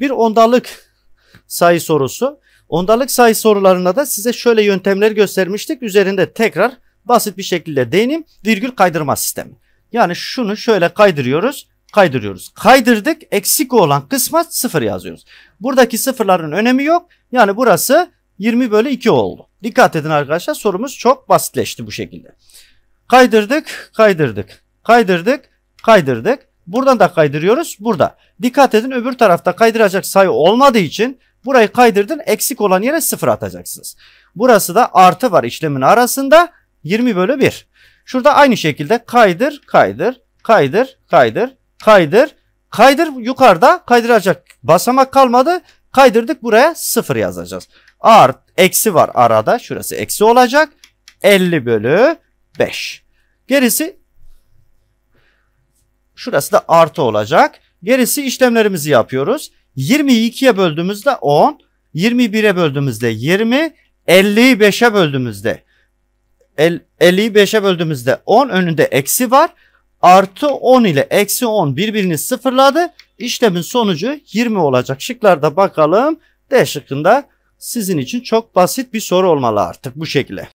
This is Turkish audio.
Bir ondalık sayı sorusu. Ondalık sayı sorularında da size şöyle yöntemler göstermiştik. Üzerinde tekrar basit bir şekilde değineyim. Virgül kaydırma sistemi. Yani şunu şöyle kaydırıyoruz kaydırıyoruz. Kaydırdık eksik olan kısma sıfır yazıyoruz. Buradaki sıfırların önemi yok. Yani burası 20 bölü 2 oldu. Dikkat edin arkadaşlar sorumuz çok basitleşti bu şekilde. Kaydırdık, kaydırdık, kaydırdık, kaydırdık. Buradan da kaydırıyoruz. Burada. Dikkat edin öbür tarafta kaydıracak sayı olmadığı için burayı kaydırdın. Eksik olan yere sıfır atacaksınız. Burası da artı var işlemin arasında. 20 bölü 1. Şurada aynı şekilde kaydır, kaydır, kaydır, kaydır, kaydır. Kaydır yukarıda kaydıracak basamak kalmadı. Kaydırdık buraya 0 yazacağız. Art eksi var arada. Şurası eksi olacak. 50 bölü 5. Gerisi Şurası da artı olacak. Gerisi işlemlerimizi yapıyoruz. 20'yi 2'ye böldüğümüzde 10, 21'e böldüğümüzde 20, 50'yi böldüğümüzde 50'yi böldüğümüzde 10 önünde eksi var. Artı 10 ile eksi 10 birbirini sıfırladı. İşlemin sonucu 20 olacak. Şıklarda bakalım. D şıkkında sizin için çok basit bir soru olmalı artık bu şekilde.